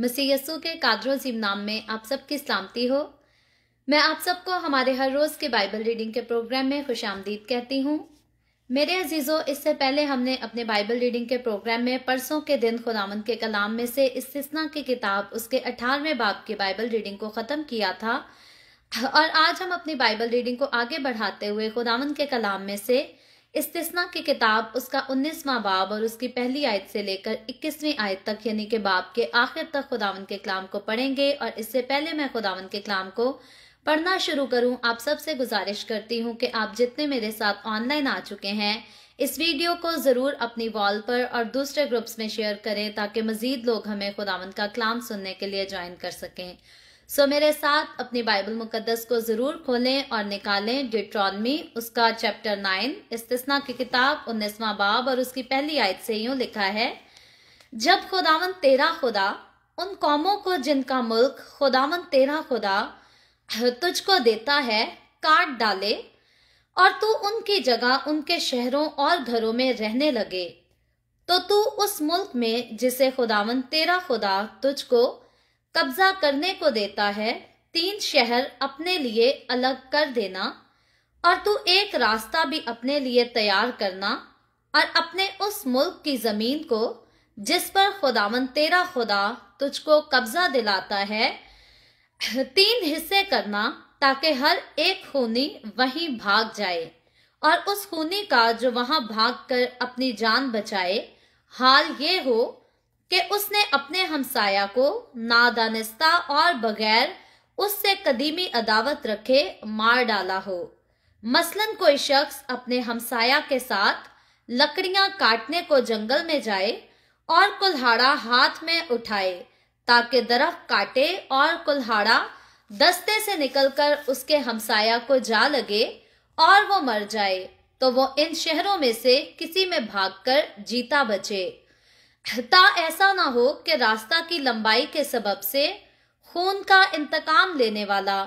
मसीह यसू के कादरोजीम नाम में आप सबकी सलामती हो मैं आप सबको हमारे हर रोज़ के बाइबल रीडिंग के प्रोग्राम में खुश आमदीद कहती हूँ मेरे अजीज़ों इससे पहले हमने अपने बाइबल रीडिंग के प्रोग्राम में परसों के दिन खुदामंद के कलाम में से इस्तना की किताब उसके अठारहवें बाब की बाइबल रीडिंग को ख़त्म किया था और आज हम अपनी बाइबल रीडिंग को आगे बढ़ाते हुए खुदामंद के कलाम में से इस्तिस्ना की किताब उसका उन्नीसवा बाब और उसकी पहली आयत से लेकर इक्कीसवीं आयत तक यानी कि बाब के आखिर तक खुदावन के कलाम को पढ़ेंगे और इससे पहले मैं खुदावन के कलाम को पढ़ना शुरू करूं आप सबसे गुजारिश करती हूं कि आप जितने मेरे साथ ऑनलाइन आ चुके हैं इस वीडियो को ज़रूर अपनी वॉल पर और दूसरे ग्रुप्स में शेयर करें ताकि मज़ीद लोग हमें खुदावन का कलाम सुनने के लिए ज्वाइन कर सकें सो मेरे साथ अपनी बाइबल मुकदस को ज़रूर खोलें और निकालें डिट्रॉनमी उसका चैप्टर नाइन इस्तना की किताब उन्नीसवा बाब और उसकी पहली आयत से यूं लिखा है जब खुदावन तेरा खुदा उन कौमों को जिनका मुल्क खुदावन तेरा खुदा तुझको देता है काट डाले और तू उनकी जगह उनके शहरों और घरों में रहने लगे तो तू उस मुल्क में जिसे खुदावन तेरा खुदा तुझको कब्जा करने को देता है तीन शहर अपने लिए अलग कर देना और तू एक रास्ता भी अपने लिए तैयार करना और अपने उस मुल्क की जमीन को जिस पर खुदावन तेरा खुदा तुझको कब्जा दिलाता है तीन हिस्से करना ताकि हर एक खूनी वहीं भाग जाए और उस खूनी का जो वहां भाग कर अपनी जान बचाए हाल ये हो कि उसने अपने हमसाया को नादानिस्ता और बगैर उससे कदीमी अदावत रखे मार डाला हो मसलन कोई शख्स अपने हमसाया के साथ लकड़ियां काटने को जंगल में जाए और कुल्हाड़ा हाथ में उठाए ताकि दरख्त काटे और कुल्हाड़ा दस्ते से निकलकर उसके हमसाया को जा लगे और वो मर जाए तो वो इन शहरों में से किसी में भागकर जीता बचे ता ऐसा ना हो कि रास्ता की लंबाई के सबब से खून का इंतकाम लेने वाला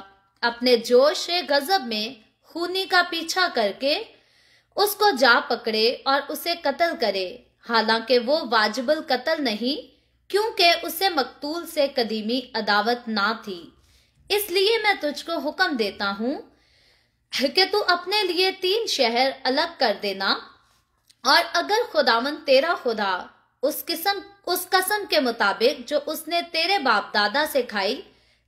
अपने जोश गजब में खूनी का पीछा करके उसको जा पकड़े और उसे कत्ल करे हालांकि वो वाजिबल कत्ल नहीं क्योंकि उसे मकतूल से कदीमी अदावत ना थी इसलिए मैं तुझको हुक्म देता हूँ कि तू अपने लिए तीन शहर अलग कर देना और अगर खुदावन तेरा खुदा उस किस्म उस कसम के मुताबिक जो उसने तेरे बाप दादा से खाई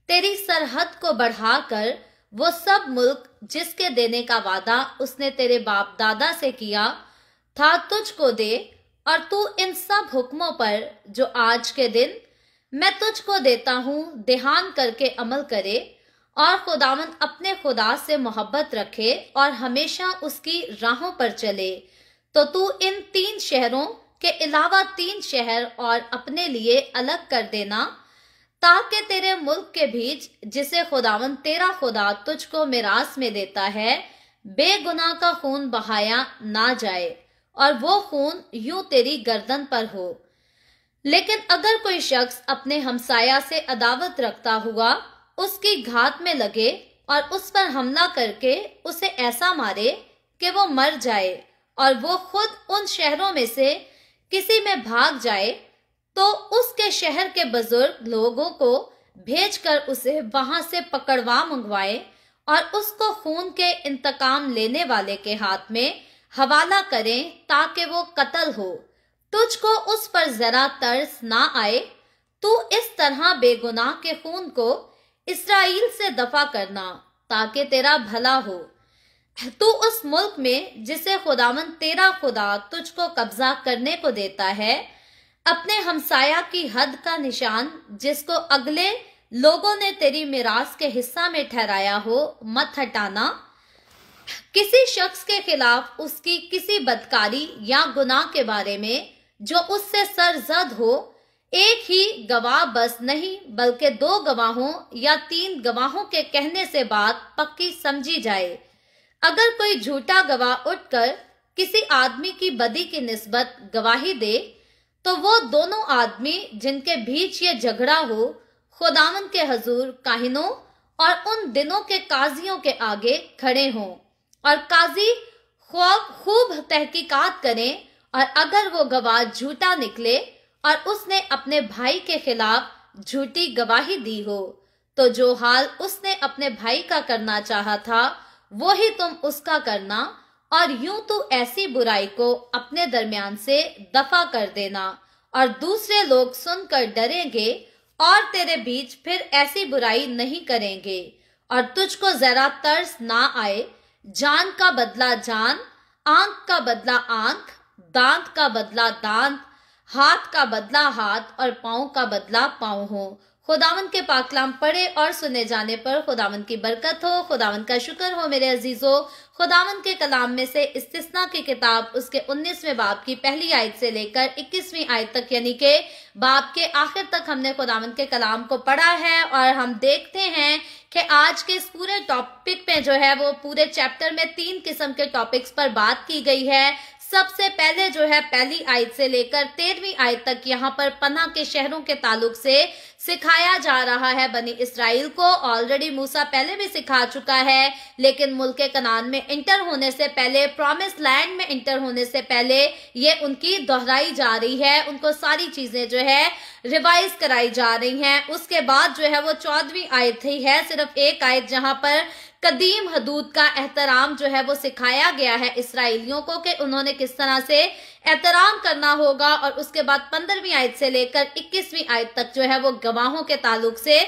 तेरी सरहद को बढ़ाकर वो सब मुल्क जिसके देने का वादा उसने तेरे बाप दादा से किया था तुझको दे और तू इन सब हुक्मों पर जो आज के दिन मैं तुझको देता हूँ देहान करके अमल करे और खुदावन अपने खुदा से मोहब्बत रखे और हमेशा उसकी राहों पर चले तो तू इन तीन शहरों के अलावा तीन शहर और अपने लिए अलग कर देना ताकि तेरे मुल्क के बीच जिसे खुदावन तेरा खुदा तुझको मिरास में देता है बेगुनाह का खून बहाया ना जाए और वो खून यूं तेरी गर्दन पर हो लेकिन अगर कोई शख्स अपने हमसाया से अदावत रखता हुआ उसकी घात में लगे और उस पर हमला करके उसे ऐसा मारे कि वो मर जाए और वो खुद उन शहरों में से किसी में भाग जाए तो उसके शहर के बुजुर्ग लोगों को भेजकर उसे वहां से पकड़वा मंगवाए और उसको खून के इंतकाम लेने वाले के हाथ में हवाला करें ताकि वो कत्ल हो तुझको उस पर जरा तर्स ना आए तू इस तरह बेगुनाह के खून को इसराइल से दफा करना ताकि तेरा भला हो तो उस मुल्क में जिसे खुदावन तेरा खुदा तुझको कब्जा करने को देता है अपने हमसाया की हद का निशान जिसको अगले लोगों ने तेरी मिरास के हिस्सा में ठहराया हो मत हटाना किसी शख्स के खिलाफ उसकी किसी बदकारी या गुनाह के बारे में जो उससे सरजद हो एक ही गवाह बस नहीं बल्कि दो गवाहों या तीन गवाहों के कहने से बात पक्की समझी जाए अगर कोई झूठा गवाह उठकर किसी आदमी की बदी की निस्बत गवाही दे तो वो दोनों आदमी जिनके बीच ये झगड़ा हो खुदावन के हजूर काहिनों और उन दिनों के काजियों के आगे खड़े हों और काजी खूब खूब तहकीकात करें और अगर वो गवाह झूठा निकले और उसने अपने भाई के खिलाफ झूठी गवाही दी हो तो जो हाल उसने अपने भाई का करना चाहा था वो ही तुम उसका करना और यूं तो ऐसी बुराई को अपने दरमियान से दफा कर देना और दूसरे लोग सुनकर डरेंगे और तेरे बीच फिर ऐसी बुराई नहीं करेंगे और तुझको जरा तर्स ना आए जान का बदला जान आंख का बदला आंख दांत का बदला दांत हाथ का बदला हाथ और पाओ का बदला पाओ हो खुदावन के पाकलाम पढ़े और सुने जाने पर खुदावन की बरकत हो खुदावन का शुक्र हो मेरे अजीजों खुदावन के कलाम में से इस्तिस्ना की किताब उसके 19वें बाप की पहली आयत से लेकर 21वीं आयत तक यानी के बाप के आखिर तक हमने खुदावन के कलाम को पढ़ा है और हम देखते हैं कि आज के इस पूरे टॉपिक पे जो है वो पूरे चैप्टर में तीन किस्म के टॉपिक्स पर बात की गई है सबसे पहले जो है पहली आयत से लेकर तेरहवीं आयत तक यहाँ पर पना के शहरों के ताल्लुक से सिखाया जा रहा है बनी इसराइल को ऑलरेडी मूसा पहले भी सिखा चुका है लेकिन मुल्क कनान में इंटर होने से पहले प्रॉमिस लैंड में इंटर होने से पहले ये उनकी दोहराई जा रही है उनको सारी चीजें जो है रिवाइज कराई जा रही हैं उसके बाद जो है वो चौदहवीं आयत ही है सिर्फ एक आयत जहां पर कदीम हदूद का एहतराम जो है वो सिखाया गया है इसराइलियों को कि उन्होंने किस तरह से एहतराम करना होगा और उसके बाद पंद्रहवीं आयत से लेकर इक्कीसवीं आयत तक जो है वो गवाहों के ताल्लुक से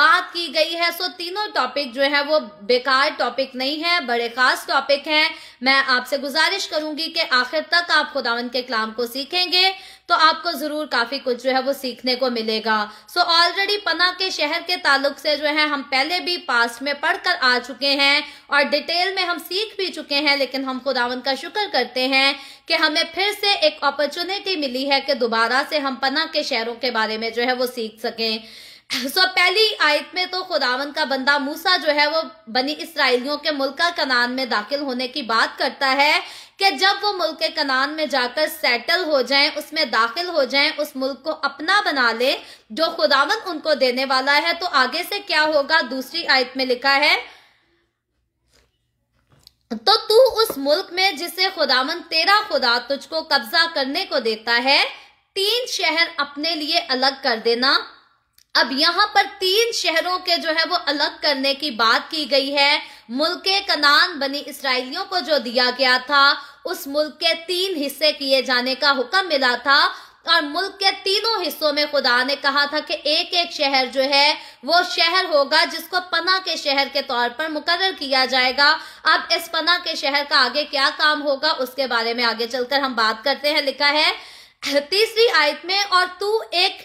बात की गई है सो तीनों टॉपिक जो है वो बेकार टॉपिक नहीं है बड़े खास टॉपिक है मैं आपसे गुजारिश करूंगी कि आखिर तक आप खुदावन के कलाम को सीखेंगे तो आपको जरूर काफी कुछ जो है वो सीखने को मिलेगा सो ऑलरेडी पना के शहर के ताल्लुक से जो है हम पहले भी पास्ट में पढ़कर आ चुके हैं और डिटेल में हम सीख भी चुके हैं लेकिन हम खुदावन का शुक्र करते हैं कि हमें फिर से एक अपॉर्चुनिटी मिली है कि दोबारा से हम पना के शहरों के बारे में जो है वो सीख सकें सो so, पहली आयत में तो खुदावन का बंदा मूसा जो है वो बनी इसराइलियों के मुल्क कनान में दाखिल होने की बात करता है कि जब वो मुल्क कनान में जाकर सेटल हो जाएं उसमें दाखिल हो जाएं उस मुल्क को अपना बना ले जो खुदावन उनको देने वाला है तो आगे से क्या होगा दूसरी आयत में लिखा है तो तू उस मुल्क में जिसे खुदावन तेरा खुदा तुझको कब्जा करने को देता है तीन शहर अपने लिए अलग कर देना अब यहां पर तीन शहरों के जो है वो अलग करने की बात की गई है मुल्क कनान बनी इसराइलियों को जो दिया गया था उस मुल्क के तीन हिस्से किए जाने का हुक्म मिला था और मुल्क के तीनों हिस्सों में खुदा ने कहा था कि एक एक शहर जो है वो शहर होगा जिसको पना के शहर के तौर पर मुकर किया जाएगा अब इस पना के शहर का आगे क्या काम होगा उसके बारे में आगे चलकर हम बात करते हैं लिखा है तीसरी आयत में और तू एक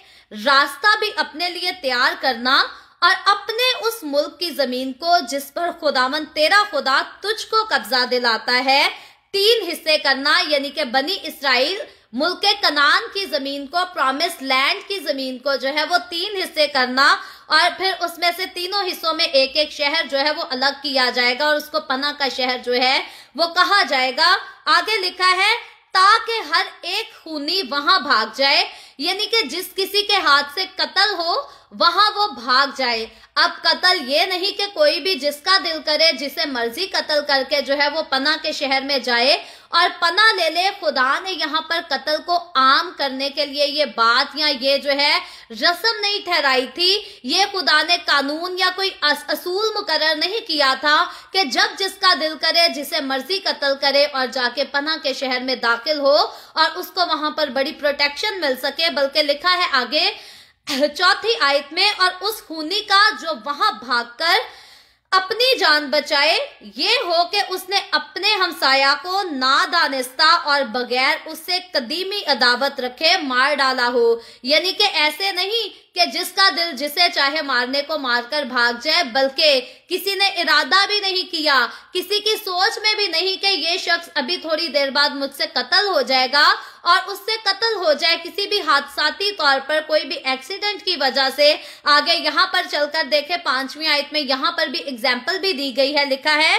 रास्ता भी अपने लिए तैयार करना और अपने उस मुल्क की जमीन को जिस पर खुदावन तेरा खुदा तुझको कब्जा दिलाता है तीन हिस्से करना यानी कि बनी इसराइल मुल्क कनान की जमीन को प्रॉमिस लैंड की जमीन को जो है वो तीन हिस्से करना और फिर उसमें से तीनों हिस्सों में एक एक शहर जो है वो अलग किया जाएगा और उसको पना का शहर जो है वो कहा जाएगा आगे लिखा है ताकि हर एक खूनी वहां भाग जाए यानी कि जिस किसी के हाथ से कत्ल हो वहां वो भाग जाए अब कत्ल ये नहीं कि कोई भी जिसका दिल करे जिसे मर्जी कत्ल करके जो है वो पना के शहर में जाए और पना ले ले खुदा ने यहाँ पर कत्ल को आम करने के लिए ये बात या ये जो है रस्म नहीं ठहराई थी ये खुदा ने कानून या कोई असूल मुकर नहीं किया था कि जब जिसका दिल करे जिसे मर्जी कत्ल करे और जाके पना के शहर में दाखिल हो और उसको वहां पर बड़ी प्रोटेक्शन मिल सके बल्कि लिखा है आगे चौथी आयत में और उस खूनी का जो वहां भागकर अपनी जान बचाए ये हो कि उसने अपने हमसाया को नादानिस्ता और बगैर उससे कदीमी अदावत रखे मार डाला हो यानी कि ऐसे नहीं कि जिसका दिल जिसे चाहे मारने को मारकर भाग जाए बल्कि किसी ने इरादा भी नहीं किया किसी की सोच में भी नहीं कि ये शख्स अभी थोड़ी देर बाद मुझसे कत्ल हो जाएगा और उससे कत्ल हो जाए किसी भी हादसाती तौर पर कोई भी एक्सीडेंट की वजह से आगे यहाँ पर चलकर देखे पांचवी आयत में यहाँ पर भी एग्जाम्पल भी दी गई है लिखा है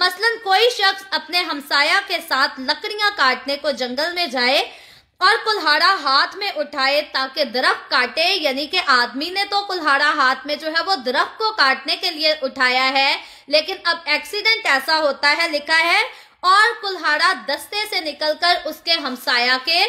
मसलन कोई शख्स अपने हमसाया के साथ लकड़ियां काटने को जंगल में जाए और कुल्हाड़ा हाथ में उठाए ताकि दरख्त काटे यानी कि आदमी ने तो कुल्हाड़ा हाथ में जो है वो दरख्त को काटने के लिए उठाया है लेकिन अब एक्सीडेंट ऐसा होता है लिखा है और कुल्हाड़ा दस्ते से निकलकर उसके हमसाया के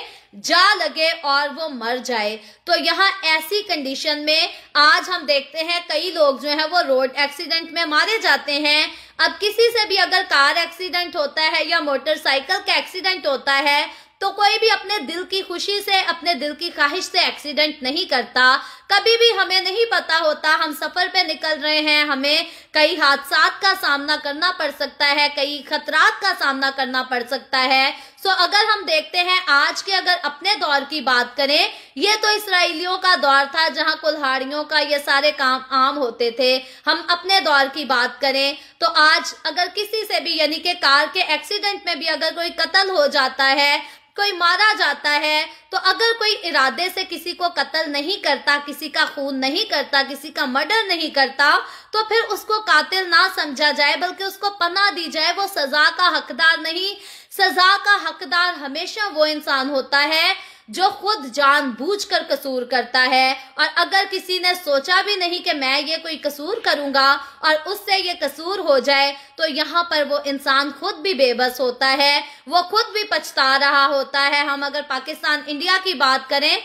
जा लगे और वो मर जाए तो यहाँ ऐसी कंडीशन में आज हम देखते हैं कई लोग जो है वो रोड एक्सीडेंट में मारे जाते हैं अब किसी से भी अगर कार एक्सीडेंट होता है या मोटरसाइकिल का एक्सीडेंट होता है तो कोई भी अपने दिल की खुशी से अपने दिल की ख्वाहिश से एक्सीडेंट नहीं करता कभी भी हमें नहीं पता होता हम सफर पे निकल रहे हैं हमें कई हादसा का सामना करना पड़ सकता है कई खतरात का सामना करना पड़ सकता है सो अगर हम देखते हैं आज के अगर अपने दौर की बात करें ये तो इसराइलियों का दौर था जहां कुल्हाड़ियों का ये सारे काम आम होते थे हम अपने दौर की बात करें तो आज अगर किसी से भी यानी कि कार के एक्सीडेंट में भी अगर कोई कत्ल हो जाता है कोई मारा जाता है तो अगर कोई इरादे से किसी को कत्ल नहीं करता किसी का खून नहीं करता किसी का मर्डर नहीं करता तो फिर उसको कातिल ना समझा जाए बल्कि उसको पना दी जाए वो सजा का हकदार नहीं सजा का हकदार हमेशा वो इंसान होता है जो खुद जानबूझकर कसूर करता है और अगर किसी ने सोचा भी नहीं कि मैं ये कोई कसूर करूंगा और उससे ये कसूर हो जाए तो यहाँ पर वो इंसान खुद भी बेबस होता है वो खुद भी पछता रहा होता है हम अगर पाकिस्तान इंडिया की बात करें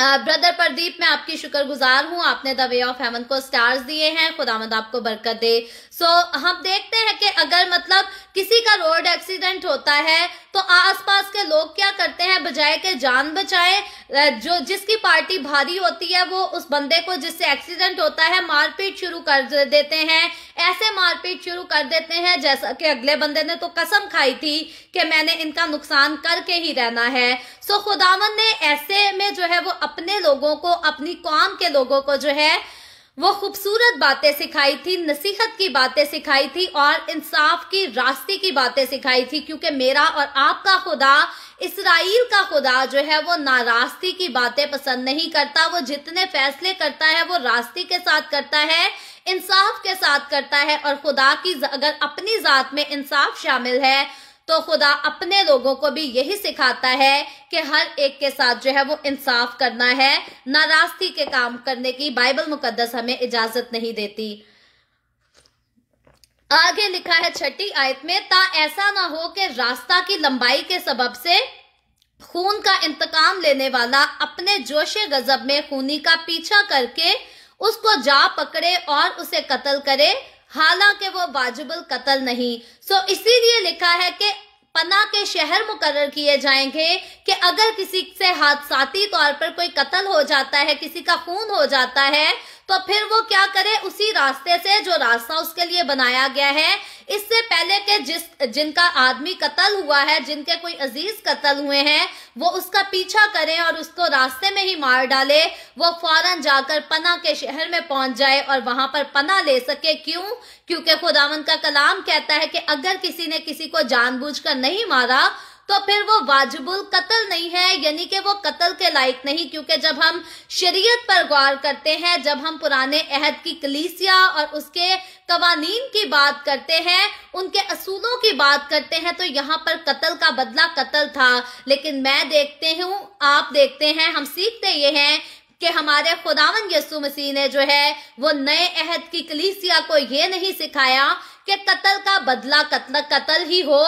ब्रदर प्रदीप मैं आपकी शुक्रगुजार हूं आपने द वे ऑफ हेमन को स्टार्स दिए हैं खुदामद आपको बरकत दे सो so, हम देखते हैं कि अगर मतलब किसी का रोड एक्सीडेंट होता है तो आसपास के लोग क्या करते हैं बजाय के जान बचाए जो जिसकी पार्टी भारी होती है वो उस बंदे को जिससे एक्सीडेंट होता है मारपीट शुरू कर देते हैं ऐसे मारपीट शुरू कर देते हैं जैसा कि अगले बंदे ने तो कसम खाई थी कि मैंने इनका नुकसान करके ही रहना है सो so, खुदावन ने ऐसे में जो है वो अपने लोगों को अपनी कौम के लोगों को जो है वो खूबसूरत बातें सिखाई थी नसीहत की बातें सिखाई थी और इंसाफ की रास्ते की बातें सिखाई थी क्योंकि मेरा और आपका खुदा इसराइल का खुदा जो है वो नारास्ती की बातें पसंद नहीं करता वो जितने फैसले करता है वो रास्ते के साथ करता है इंसाफ के साथ करता है और खुदा की अगर अपनी जात में इंसाफ शामिल है तो खुदा अपने लोगों को भी यही सिखाता है कि हर एक के साथ जो है वो इंसाफ करना है नाराजगी के काम करने की बाइबल मुकदस हमें इजाजत नहीं देती आगे लिखा है छठी आयत में ता ऐसा ना हो कि रास्ता की लंबाई के सबब से खून का इंतकाम लेने वाला अपने जोश गजब में खूनी का पीछा करके उसको जा पकड़े और उसे कत्ल करे हालांकि वो बाजुबल कत्ल नहीं सो इसीलिए लिखा है कि पना के शहर मुकर किए जाएंगे कि अगर किसी से हादसाती तौर पर कोई कत्ल हो जाता है किसी का खून हो जाता है तो फिर वो क्या करे उसी रास्ते से जो रास्ता उसके लिए बनाया गया है इससे पहले के जिस जिनका आदमी कत्ल हुआ है जिनके कोई अजीज कत्ल हुए हैं वो उसका पीछा करें और उसको रास्ते में ही मार डाले वो फौरन जाकर पना के शहर में पहुंच जाए और वहां पर पना ले सके क्यों क्योंकि खुदावन का कलाम कहता है कि अगर किसी ने किसी को जानबूझकर नहीं मारा तो फिर वो वाजिबुल कत्ल नहीं है यानी कि वो कत्ल के लायक नहीं क्योंकि जब हम शरीयत पर गौर करते हैं जब हम पुराने अहद की कलीसिया और उसके कवानीन की बात करते हैं उनके असूलों की बात करते हैं तो यहाँ पर कत्ल का बदला कत्ल था लेकिन मैं देखते हूँ आप देखते हैं हम सीखते ये हैं कि हमारे खुदावन यसु मसीह ने जो है वो नए अहद की कलीसिया को ये नहीं सिखाया कि कत्ल का बदला कत्ल कत्ल ही हो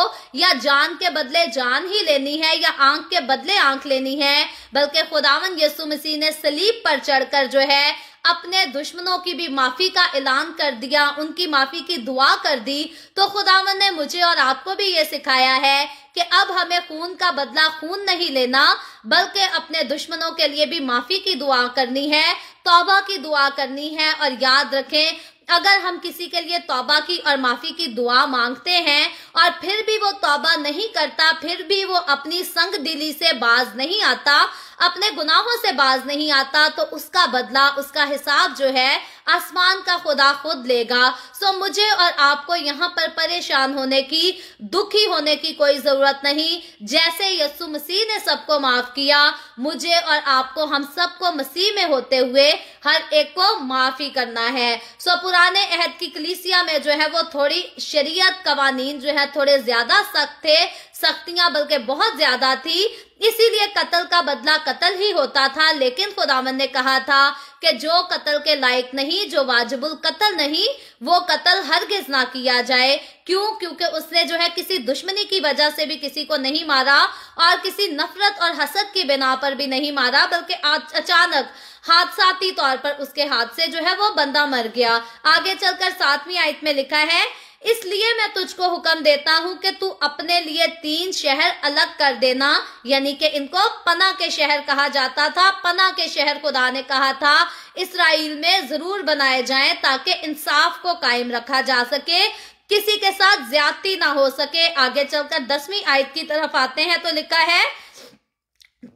या जान के बदले जान ही लेनी है या आंख के बदले आंख लेनी है बल्कि खुदावन यसु मसीह ने सलीब पर चढ़कर जो है अपने दुश्मनों की भी माफी का ऐलान कर दिया उनकी माफी की दुआ कर दी तो खुदावन ने मुझे और आपको भी ये सिखाया है कि अब हमें खून का बदला खून नहीं लेना बल्कि अपने दुश्मनों के लिए भी माफी की दुआ करनी है तौबा की दुआ करनी है और याद रखें अगर हम किसी के लिए तौबा की और माफी की दुआ मांगते हैं और फिर भी वो तौबा नहीं करता फिर भी वो अपनी संग दिली से बाज नहीं आता अपने गुनाहों से बाज नहीं आता तो उसका बदला उसका हिसाब जो है आसमान का खुदा खुद लेगा सो मुझे और आपको यहाँ पर परेशान होने की दुखी होने की कोई जरूरत नहीं जैसे यसु मसीह ने सबको माफ किया मुझे और आपको हम सबको मसीह में होते हुए हर एक को माफी करना है सो पुराने अहद की कलीसिया में जो है वो थोड़ी शरीयत कवानीन जो है थोड़े ज्यादा सख्त थे सख्तियां बल्कि बहुत ज्यादा थी इसीलिए कत्ल का बदला कत्ल ही होता था लेकिन खुदावन ने कहा था कि जो कत्ल के लायक नहीं जो वाजिबुल कत्ल नहीं वो कत्ल हरगिज ना किया जाए क्यों क्योंकि उसने जो है किसी दुश्मनी की वजह से भी किसी को नहीं मारा और किसी नफरत और हसद की बिना पर भी नहीं मारा बल्कि अचानक हादसाती तौर पर उसके हाथ से जो है वो बंदा मर गया आगे चलकर सातवीं आयत में लिखा है इसलिए मैं तुझको हुक्म देता हूं कि तू अपने लिए तीन शहर अलग कर देना यानी कि इनको पना के शहर कहा जाता था पना के शहर खुदा ने कहा था इसराइल में जरूर बनाए जाएं ताकि इंसाफ को कायम रखा जा सके किसी के साथ ज्यादती ना हो सके आगे चलकर दसवीं आयत की तरफ आते हैं तो लिखा है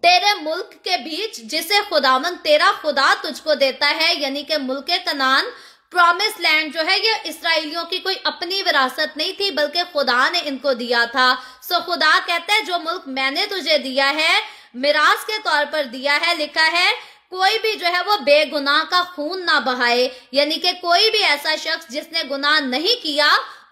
तेरे मुल्क के बीच जिसे खुदावन तेरा खुदा तुझको देता है यानी कि मुल्क कनान प्रॉमिस लैंड जो है ये इसराइलियों की कोई अपनी विरासत नहीं थी बल्कि खुदा ने इनको दिया था सो खुदा कहता है जो मुल्क मैंने तुझे दिया है मिराज के तौर पर दिया है लिखा है कोई भी जो है वो बेगुनाह का खून ना बहाए यानी कि कोई भी ऐसा शख्स जिसने गुनाह नहीं किया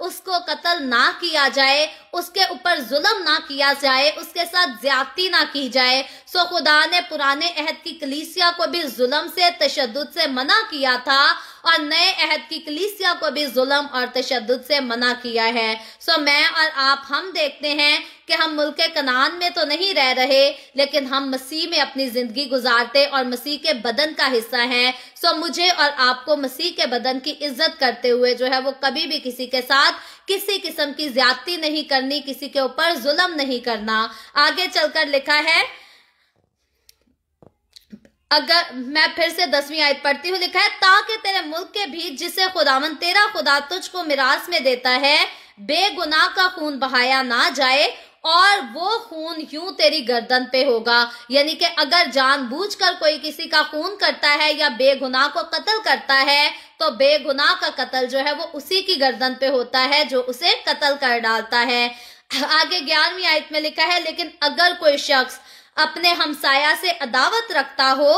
उसको कत्ल ना किया जाए उसके ऊपर जुल्म ना किया जाए उसके साथ ज्यादती ना की जाए सो खुदा ने पुराने अहद की कलीसिया को भी जुल्म से तशद से मना किया था और नए अहद की कलीसिया को भी जुलम और तशद से मना किया है सो मैं और आप हम देखते हैं कि हम मुल्क कनान में तो नहीं रह रहे लेकिन हम मसीह में अपनी जिंदगी गुजारते और मसीह के बदन का हिस्सा हैं सो मुझे और आपको मसीह के बदन की इज्जत करते हुए जो है वो कभी भी किसी के साथ किसी किस्म की ज्यादती नहीं करनी किसी के ऊपर जुल्म नहीं करना आगे चलकर लिखा है अगर मैं फिर से दसवीं आयत पढ़ती हूँ लिखा है ताकि तेरे मुल्क के भी जिसे खुदावन तेरा खुदा तुझको मिरास में देता है बेगुनाह का खून बहाया ना जाए और वो खून यूं तेरी गर्दन पे होगा यानी कि अगर जानबूझकर कोई किसी का खून करता है या बेगुनाह को कत्ल करता है तो बेगुनाह का कत्ल जो है वो उसी की गर्दन पे होता है जो उसे कत्ल कर डालता है आगे ग्यारहवीं आयत में लिखा है लेकिन अगर कोई शख्स अपने हमसाया से अदावत रखता हो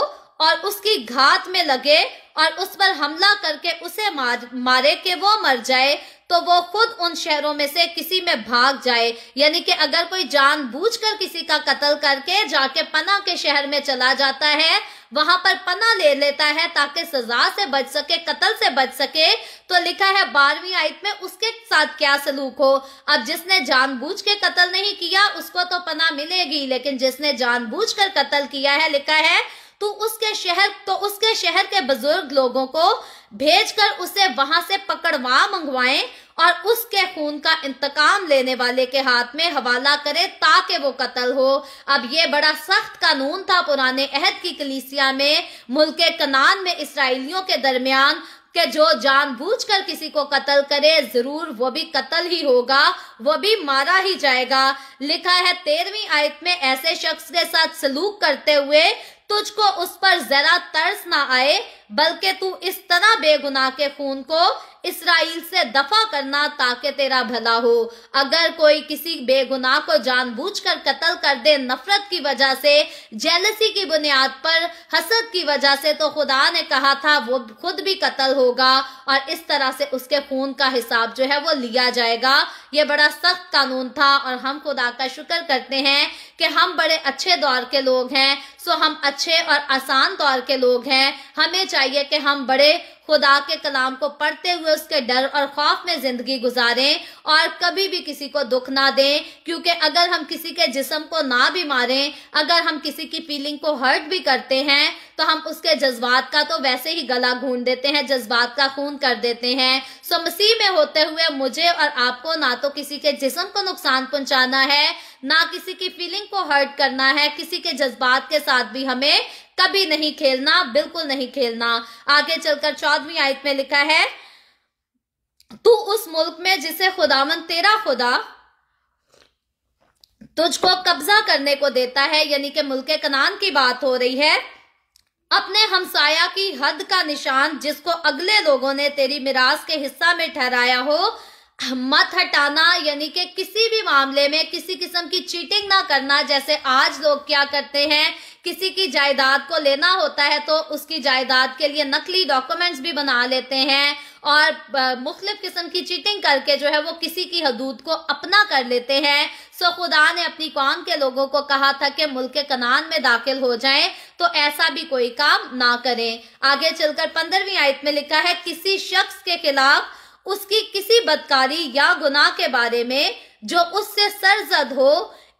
और उसकी घात में लगे और उस पर हमला करके उसे मार, मारे के वो मर जाए तो वो खुद उन शहरों में से किसी में भाग जाए यानी कि अगर कोई जानबूझकर किसी का कत्ल करके जाके पना के शहर में चला जाता है वहां पर पना ले लेता है ताकि सजा से बच सके कत्ल से बच सके तो लिखा है बारहवीं आयत में उसके साथ क्या सलूक हो अब जिसने जानबूझ के कत्ल नहीं किया उसको तो पना मिलेगी लेकिन जिसने जानबूझ कर कत्ल किया है लिखा है तो उसके शहर तो उसके शहर के बुजुर्ग लोगों को भेजकर उसे वहां से पकड़वा मंगवाएं और उसके खून का इंतकाम लेने वाले के हाथ में हवाला करे ताकि वो कत्ल हो अब ये बड़ा सख्त कानून था पुराने अहद की कलीसिया में मुल्क कनान में इसराइलियों के दरमियान के जो जानबूझकर किसी को कत्ल करे जरूर वो भी कत्ल ही होगा वो भी मारा ही जाएगा लिखा है तेरहवीं आयत में ऐसे शख्स के साथ सलूक करते हुए तुझको उस पर जरा तरस ना आए बल्कि तू इस तरह बेगुनाह के खून को इसराइल से दफा करना ताकि तेरा भला हो अगर कोई किसी बेगुनाह को जानबूझकर कत्ल कर दे नफरत की वजह से जेलसी की बुनियाद पर हसद की वजह से तो खुदा ने कहा था वो खुद भी कत्ल होगा और इस तरह से उसके खून का हिसाब जो है वो लिया जाएगा ये बड़ा सख्त कानून था और हम खुदा का शुक्र करते हैं कि हम बड़े अच्छे दौर के लोग हैं सो हम अच्छे और आसान दौर के लोग हैं हमें चाहिए चाहिए कि हम बड़े खुदा के कलाम को पढ़ते हुए उसके डर और खौफ में जिंदगी गुजारें और कभी भी किसी को दुख ना दें क्योंकि अगर हम किसी के जिस्म को ना भी मारें अगर हम किसी की फीलिंग को हर्ट भी करते हैं तो हम उसके जज्बात का तो वैसे ही गला घून देते हैं जज्बात का खून कर देते हैं सो मसीह में होते हुए मुझे और आपको ना तो किसी के जिस्म को नुकसान पहुंचाना है ना किसी की फीलिंग को हर्ट करना है किसी के जज्बात के साथ भी हमें कभी नहीं खेलना बिल्कुल नहीं खेलना आगे चलकर चौदहवीं आयत में लिखा है तू उस मुल्क में जिसे खुदावन तेरा खुदा तुझको कब्जा करने को देता है यानी कि मुल्क कनान की बात हो रही है अपने हमसाया की हद का निशान जिसको अगले लोगों ने तेरी मिराज के हिस्सा में ठहराया हो मत हटाना यानी कि किसी भी मामले में किसी किस्म की चीटिंग ना करना जैसे आज लोग क्या करते हैं किसी की जायदाद को लेना होता है तो उसकी जायदाद के लिए नकली डॉक्यूमेंट्स भी बना लेते हैं और मुख्तलिफ किस्म की चीटिंग करके जो है वो किसी की हदूद को अपना कर लेते हैं सो खुदा ने अपनी कौम के लोगों को कहा था कि मुल्क कनान में दाखिल हो जाएं तो ऐसा भी कोई काम ना करें आगे चलकर पंद्रहवीं आयत में लिखा है किसी शख्स के खिलाफ उसकी किसी बदकारी या गुनाह के बारे में जो उससे सरजद हो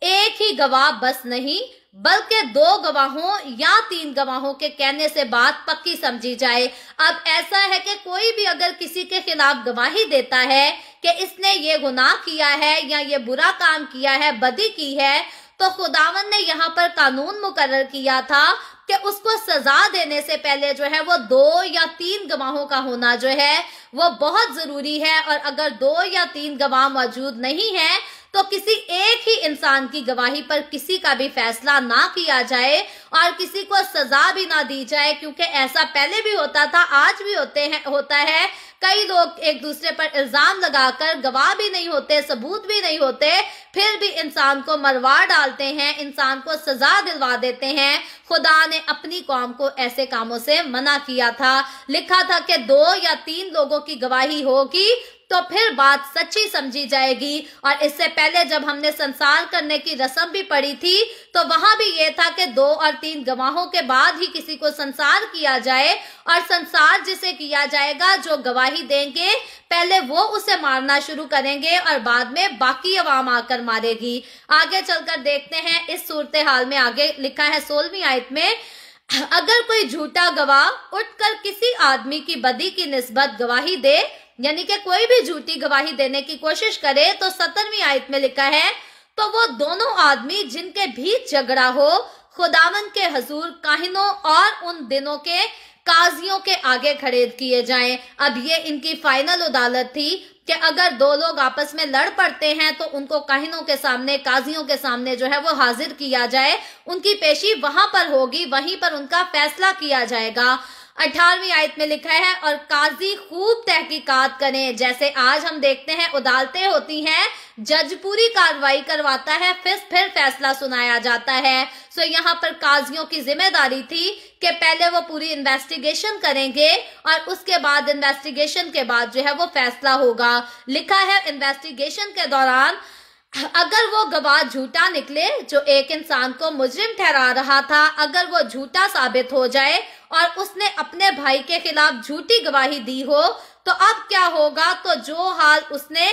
एक ही गवाह बस नहीं बल्कि दो गवाहों या तीन गवाहों के कहने से बात पक्की समझी जाए अब ऐसा है कि कोई भी अगर किसी के खिलाफ गवाही देता है कि इसने ये गुनाह किया है या ये बुरा काम किया है बदी की है तो खुदावन ने यहाँ पर कानून मुकर किया था कि उसको सजा देने से पहले जो है वो दो या तीन गवाहों का होना जो है वो बहुत जरूरी है और अगर दो या तीन गवाह मौजूद नहीं है तो किसी एक ही इंसान की गवाही पर किसी का भी फैसला ना किया जाए और किसी को सजा भी ना दी जाए क्योंकि ऐसा पहले भी होता था आज भी होते हैं होता है कई लोग एक दूसरे पर इल्जाम लगाकर गवाह भी नहीं होते सबूत भी नहीं होते फिर भी इंसान को मरवा डालते हैं इंसान को सजा दिलवा देते हैं खुदा ने अपनी कौम को ऐसे कामों से मना किया था लिखा था कि दो या तीन लोगों की गवाही होगी तो फिर बात सच्ची समझी जाएगी और इससे पहले जब हमने संसार करने की रस्म भी पड़ी थी तो वहां भी यह था कि दो और तीन गवाहों के बाद ही किसी को संसार किया जाए और संसार जिसे किया जाएगा जो गवाही देंगे पहले वो उसे मारना शुरू करेंगे और बाद में बाकी अवाम आकर मारेगी आगे चलकर देखते हैं इस सूरत हाल में आगे लिखा है सोलहवीं आयत में अगर कोई झूठा गवाह उठकर किसी आदमी की बदी की निस्बत गवाही दे यानी कि कोई भी झूठी गवाही देने की कोशिश करे तो सत्तरवीं आयत में लिखा है तो वो दोनों आदमी जिनके बीच झगड़ा हो खुदावन के हजूर काहिनों और उन दिनों के काजियों के आगे खड़े किए जाएं अब ये इनकी फाइनल अदालत थी कि अगर दो लोग आपस में लड़ पड़ते हैं तो उनको काहिनों के सामने काजियों के सामने जो है वो हाजिर किया जाए उनकी पेशी वहां पर होगी वहीं पर उनका फैसला किया जाएगा अठारहवीं आयत में लिखा है और काजी खूब तहकीकात करें जैसे आज हम देखते हैं अदालतें होती हैं जज पूरी कार्रवाई करवाता है फिर फिर फैसला सुनाया जाता है सो यहाँ पर काजियों की जिम्मेदारी थी कि पहले वो पूरी इन्वेस्टिगेशन करेंगे और उसके बाद इन्वेस्टिगेशन के बाद जो है वो फैसला होगा लिखा है इन्वेस्टिगेशन के दौरान अगर वो गवाह झूठा निकले जो एक इंसान को मुजरिम ठहरा रहा था अगर वो झूठा साबित हो जाए और उसने अपने भाई के खिलाफ झूठी गवाही दी हो तो अब क्या होगा तो जो हाल उसने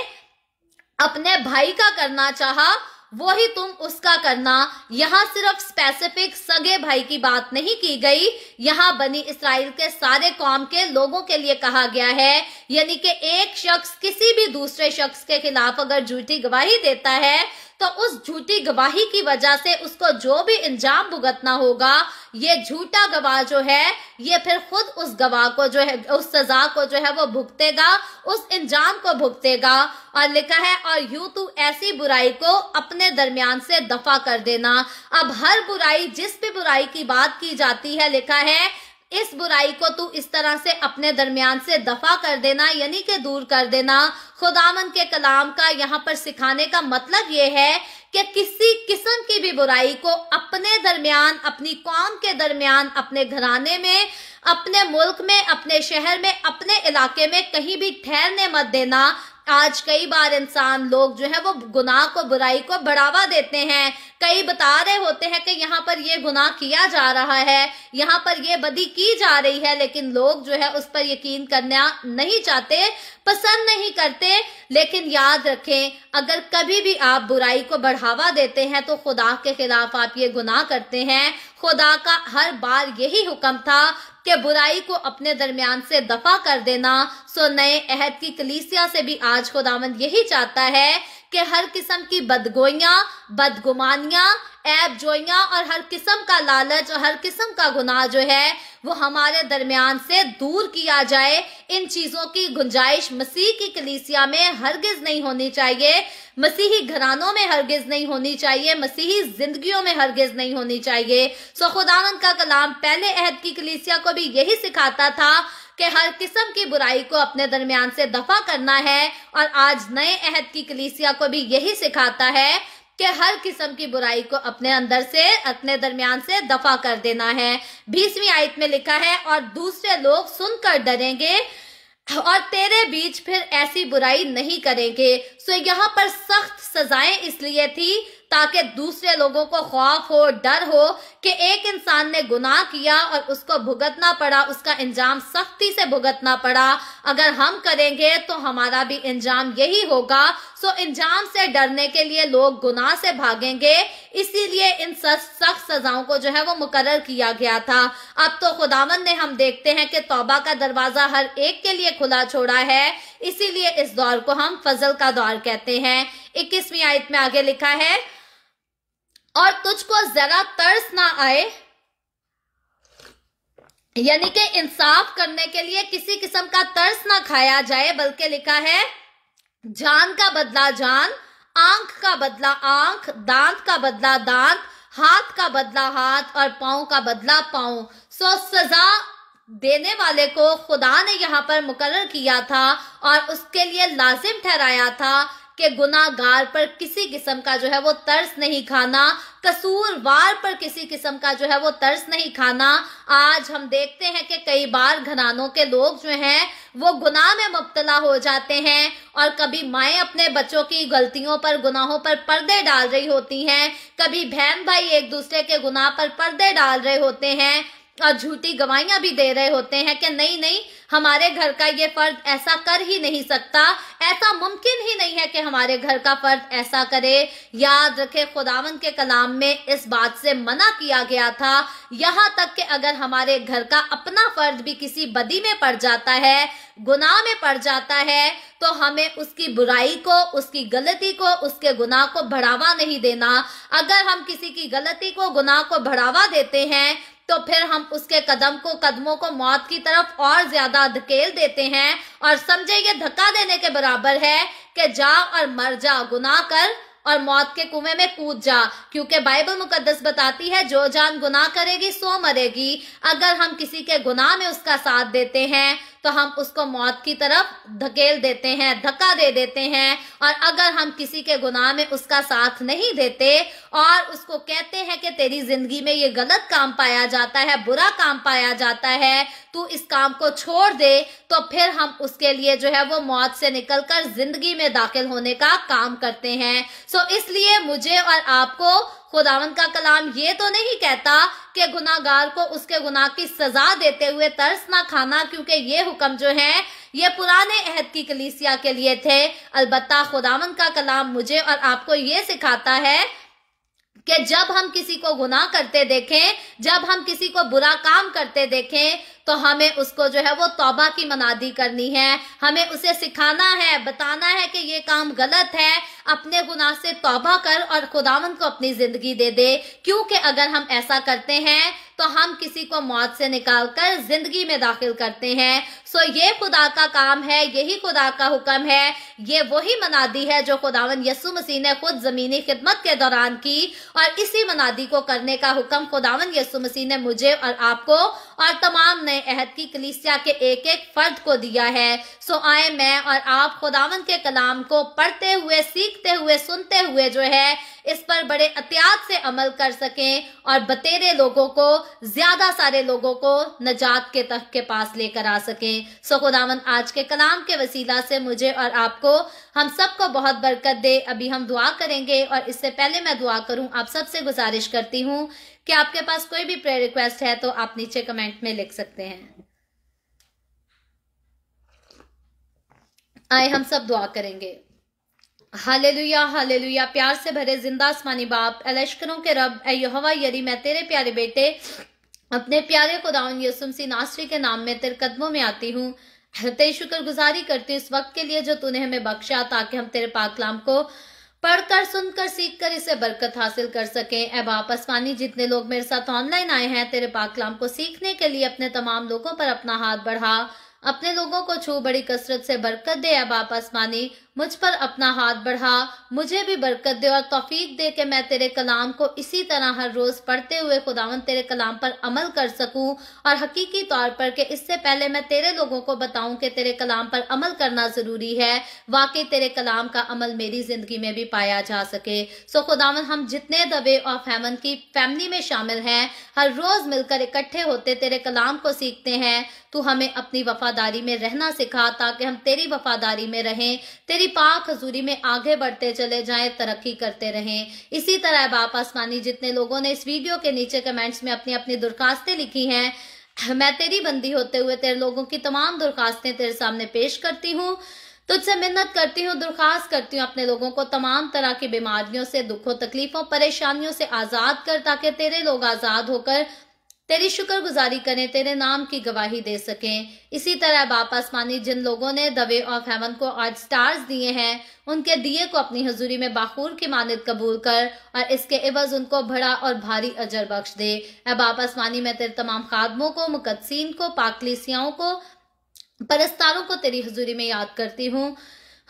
अपने भाई का करना चाहा वही तुम उसका करना यहाँ सिर्फ स्पेसिफिक सगे भाई की बात नहीं की गई यहाँ बनी इसराइल के सारे कौम के लोगों के लिए कहा गया है यानी कि एक शख्स किसी भी दूसरे शख्स के खिलाफ अगर झूठी गवाही देता है तो उस झूठी गवाही की वजह से उसको जो भी इंजाम भुगतना होगा ये झूठा गवाह जो है ये फिर खुद उस गवाह को जो है उस सजा को जो है वो भुगतेगा उस इंजाम को भुगतेगा और लिखा है और यू तू ऐसी बुराई को अपने दरमियान से दफा कर देना अब हर बुराई जिस भी बुराई की बात की जाती है लिखा है इस बुराई को तू इस तरह से अपने दरमियान से दफा कर देना यानी कि दूर कर देना खुदावन के कलाम का यहाँ पर सिखाने का मतलब ये है कि किसी किस्म की भी बुराई को अपने दरमियान अपनी कौम के दरमियान अपने घराने में अपने मुल्क में अपने शहर में अपने इलाके में कहीं भी ठहरने मत देना आज कई बार इंसान लोग जो है वो गुनाह को बुराई को बढ़ावा देते हैं कई बता रहे होते हैं कि यहाँ पर ये गुनाह किया जा रहा है यहाँ पर ये बदी की जा रही है लेकिन लोग जो है उस पर यकीन करना नहीं चाहते पसंद नहीं करते लेकिन याद रखें अगर कभी भी आप बुराई को बढ़ावा देते हैं तो खुदा के खिलाफ आप ये गुनाह करते हैं खुदा का हर बार यही हुक्म था कि बुराई को अपने दरमियान से दफा कर देना सो नए अहद की कलीसिया से भी आज खुदावंद यही चाहता है कि हर किस्म की बदगोइया बदगुमानिया ऐब जोइया और हर किस्म का लालच और हर किस्म का गुनाह जो है वो हमारे दरमियान से दूर किया जाए इन चीज़ों की गुंजाइश मसीह की कलीसिया में हरगिज़ नहीं होनी चाहिए मसीही घरानों में हरगिज़ नहीं होनी चाहिए मसीही जिंदगियों में हरगिज़ नहीं होनी चाहिए सो खुदावन का कलाम पहले अहद की कलीसिया को भी यही सिखाता था कि हर किस्म की बुराई को अपने दरमियान से दफा करना है और आज नए अहद की कलीसिया को भी यही सिखाता है कि हर किस्म की बुराई को अपने अंदर से अपने दरमियान से दफा कर देना है बीसवीं आयत में लिखा है और दूसरे लोग सुनकर डरेंगे और तेरे बीच फिर ऐसी बुराई नहीं करेंगे सो यहाँ पर सख्त सजाएं इसलिए थी ताकि दूसरे लोगों को खौफ हो डर हो कि एक इंसान ने गुनाह किया और उसको भुगतना पड़ा उसका इंजाम सख्ती से भुगतना पड़ा अगर हम करेंगे तो हमारा भी इंजाम यही होगा सो इंजाम से डरने के लिए लोग गुनाह से भागेंगे इसीलिए इन सख्त सजाओं को जो है वो मुकर किया गया था अब तो खुदावन ने हम देखते हैं कि तोबा का दरवाजा हर एक के लिए खुला छोड़ा है इसीलिए इस दौर को हम फजल का दौर कहते हैं इक्कीसवीं आयत में आगे लिखा है और तुझको जरा तर्स ना आए यानी कि इंसाफ करने के लिए किसी किस्म का तर्स ना खाया जाए बल्कि लिखा है जान का बदला जान आंख का बदला आंख दांत का बदला दांत हाथ का बदला हाथ और पाओ का बदला पाओ सो सजा देने वाले को खुदा ने यहाँ पर मुकर किया था और उसके लिए लाजिम ठहराया था के गुनागार पर किसी किस्म का जो है वो तर्स नहीं खाना कसूरवार पर किसी किस्म का जो है वो तर्स नहीं खाना आज हम देखते हैं कि कई बार घनानों के लोग जो हैं वो गुनाह में मुबतला हो जाते हैं और कभी माए अपने बच्चों की गलतियों पर गुनाहों पर पर्दे डाल रही होती हैं कभी बहन भाई एक दूसरे के गुनाह पर पर्दे डाल रहे होते हैं और झूठी गवाहियां भी दे रहे होते हैं कि नहीं नहीं हमारे घर का ये फर्द ऐसा कर ही नहीं सकता ऐसा मुमकिन ही नहीं है कि हमारे घर का फर्द ऐसा करे याद रखे खुदावन के कलाम में इस बात से मना किया गया था यहाँ तक कि अगर हमारे घर का अपना फर्द भी किसी बदी में पड़ जाता है गुनाह में पड़ जाता है तो हमें उसकी बुराई को उसकी गलती को उसके गुनाह को बढ़ावा नहीं देना अगर हम किसी की गलती को गुनाह को बढ़ावा देते हैं तो फिर हम उसके कदम को कदमों को मौत की तरफ और ज्यादा धकेल देते हैं और समझे ये धक्का देने के बराबर है कि जा और मर जा गुनाह कर और मौत के कुएं में कूद जा क्योंकि बाइबल मुकद्दस बताती है जो जान गुनाह करेगी सो मरेगी अगर हम किसी के गुनाह में उसका साथ देते हैं तो हम उसको मौत की तरफ धकेल देते हैं धक्का दे देते हैं और अगर हम किसी के गुनाह में उसका साथ नहीं देते और उसको कहते हैं कि तेरी जिंदगी में ये गलत काम पाया जाता है बुरा काम पाया जाता है तू इस काम को छोड़ दे तो फिर हम उसके लिए जो है वो मौत से निकलकर जिंदगी में दाखिल होने का काम करते हैं सो इसलिए मुझे और आपको खुदावन का कलाम ये तो नहीं कहता कि गुनागार को उसके गुनाह की सजा देते हुए तरस ना खाना क्योंकि ये हुक्म जो है ये पुराने अहद की कलीसिया के लिए थे अलबत् खुदावन का कलाम मुझे और आपको ये सिखाता है कि जब हम किसी को गुनाह करते देखें जब हम किसी को बुरा काम करते देखें तो हमें उसको जो है वो तौबा की मनादी करनी है हमें उसे सिखाना है बताना है कि ये काम गलत है अपने गुनाह से तौबा कर और खुदावन को अपनी जिंदगी दे दे क्योंकि अगर हम ऐसा करते हैं तो हम किसी को मौत से निकाल कर जिंदगी में दाखिल करते हैं सो ये खुदा का काम है यही खुदा का हुक्म है ये वही मनादी है जो खुदावन यसु मसीह ने खुद जमीनी खिदमत के दौरान की और इसी मनादी को करने का हुक्म खुदावन यसु मसीह ने मुझे और आपको और तमाम ने अहद की कलिसिया के एक एक फर्द को दिया है सो आए मैं और आप खुदावन के कलाम को पढ़ते हुए सीखते हुए सुनते हुए जो है इस पर बड़े एहतियात से अमल कर सकें और बतेरे लोगों को ज्यादा सारे लोगों को नजात के तख के पास लेकर आ सकें सो खुदावन आज के कलाम के वसीला से मुझे और आपको हम सबको बहुत बरकत दे अभी हम दुआ करेंगे और इससे पहले मैं दुआ करूं आप सबसे गुजारिश करती हूं कि आपके पास कोई भी प्रेयर रिक्वेस्ट है तो आप नीचे कमेंट में लिख सकते हैं आए हम सब दुआ करेंगे हालेलुया हालेलुया प्यार से भरे जिंदा आसमानी बाप अलश्करों के रब एहवा यरी मैं तेरे प्यारे बेटे अपने प्यारे खुदाउन यसुमसी नासरी के नाम में तेरे कदमों में आती हूँ तेरी शुक्रगुजारी करती हूँ इस वक्त के लिए जो तूने हमें बख्शा ताकि हम तेरे पाकलाम को पढ़कर सुनकर सीखकर इसे बरकत हासिल कर सकें अब आप पानी जितने लोग मेरे साथ ऑनलाइन आए हैं तेरे पाकलाम को सीखने के लिए अपने तमाम लोगों पर अपना हाथ बढ़ा अपने लोगों को छू बड़ी कसरत से बरकत दे अब आपस आसमानी मुझ पर अपना हाथ बढ़ा मुझे भी बरकत दे और तोफीक दे के मैं तेरे कलाम को इसी तरह हर रोज़ पढ़ते हुए खुदावन तेरे कलाम पर अमल कर सकूं और हकीकी तौर पर कि इससे पहले मैं तेरे लोगों को बताऊं कि तेरे कलाम पर अमल करना ज़रूरी है वाकई तेरे कलाम का अमल मेरी ज़िंदगी में भी पाया जा सके सो खुदावन हम जितने दबे और फैमन की फैमिली में शामिल हैं हर रोज़ मिलकर इकट्ठे होते तेरे कलाम को सीखते हैं तू हमें अपनी वफादारी में रहना सिखा ताकि हम तेरी वफादारी में रहें तेरी पाक हजूरी में आगे बढ़ते चले जाएं तरक्की करते रहें इसी तरह बाप आसमानी जितने लोगों ने इस वीडियो के नीचे कमेंट्स में अपनी अपनी दरखास्तें लिखी हैं मैं तेरी बंदी होते हुए तेरे लोगों की तमाम दरखास्तें तेरे सामने पेश करती हूँ तुझसे मिन्नत करती हूँ दरखास्त करती हूँ अपने लोगों को तमाम तरह की बीमारियों से दुखों तकलीफों परेशानियों से आजाद कर ताकि तेरे लोग आजाद होकर तेरी शुक्रगुजारी करें तेरे नाम की गवाही दे सकें इसी तरह बाप आसमानी जिन लोगों ने दवे और हेमन को आज स्टार्स दिए हैं उनके दिए को अपनी हजूरी में बाखूर की मानद कबूल कर और इसके एवज उनको बड़ा और भारी अजर बख्श दे अबाप आसमानी में तेरे तमाम खादमों को मुकदसिन को पाकलिसियाओं को परस्तारों को तेरी हजूरी में याद करती हूँ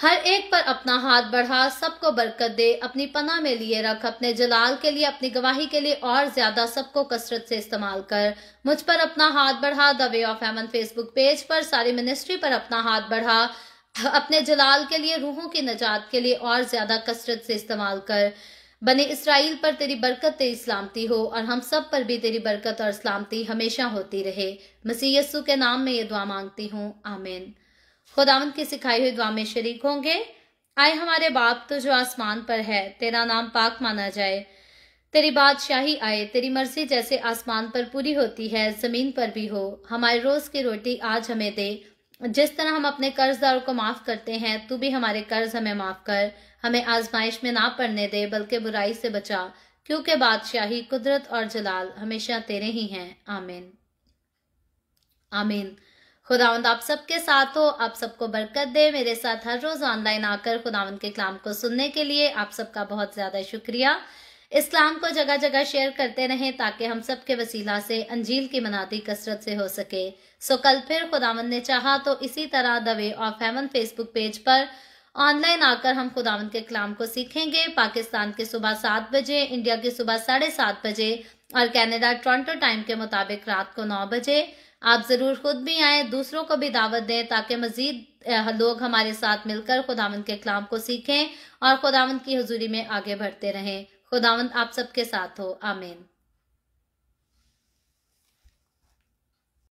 हर एक पर अपना हाथ बढ़ा सबको बरकत दे अपनी पना में लिए रख अपने जलाल के लिए अपनी गवाही के लिए और ज्यादा सबको कसरत से इस्तेमाल कर मुझ पर अपना हाथ बढ़ा the way of amen Facebook page पर सारी मिनिस्ट्री पर अपना हाथ बढ़ा अपने जलाल के लिए रूहों की नजात के लिए और ज्यादा कसरत से इस्तेमाल कर बने इसराइल पर तेरी बरकत तेरी सलामती हो और हम सब पर भी तेरी बरकत और सलामती हमेशा होती रहे मसीयसु के नाम में ये दुआ मांगती हूँ आमिन खुदावंत की सिखाई हुई दुआ में शरीक होंगे आए हमारे बाप तो जो आसमान पर है तेरा नाम पाक माना जाए तेरी बादशाही आए तेरी मर्जी जैसे आसमान पर पूरी होती है जमीन पर भी हो हमारे रोज की रोटी आज हमें दे जिस तरह हम अपने कर्जदारों को माफ करते हैं तू भी हमारे कर्ज हमें माफ कर हमें आजमाइश में ना पड़ने दे बल्कि बुराई से बचा क्योंकि बादशाही कुदरत और जलाल हमेशा तेरे ही हैं आमीन आमीन खुदावंद आप सबके साथ हो आप सबको बरकत दे मेरे साथ हर रोज ऑनलाइन आकर खुदावंद के कलाम को सुनने के लिए आप सबका बहुत ज्यादा शुक्रिया इस कलाम को जगह जगह शेयर करते रहें ताकि हम सब के वसीला से अंजील की मनाती कसरत से हो सके सो कल फिर खुदावन ने चाहा तो इसी तरह the way of heaven Facebook page पर ऑनलाइन आकर हम खुदावंद के कलाम को सीखेंगे पाकिस्तान के सुबह सात बजे इंडिया के सुबह साढ़े सात बजे और कैनेडा टोरंटो टाइम के मुताबिक रात को नौ बजे आप ज़रूर खुद भी आए दूसरों को भी दावत दें ताकि मज़ीद लोग हमारे साथ मिलकर खुदावंद के कलाम को सीखें और खुदावंद की हजूरी में आगे बढ़ते रहें खुदावंद आप सबके साथ हो आमीन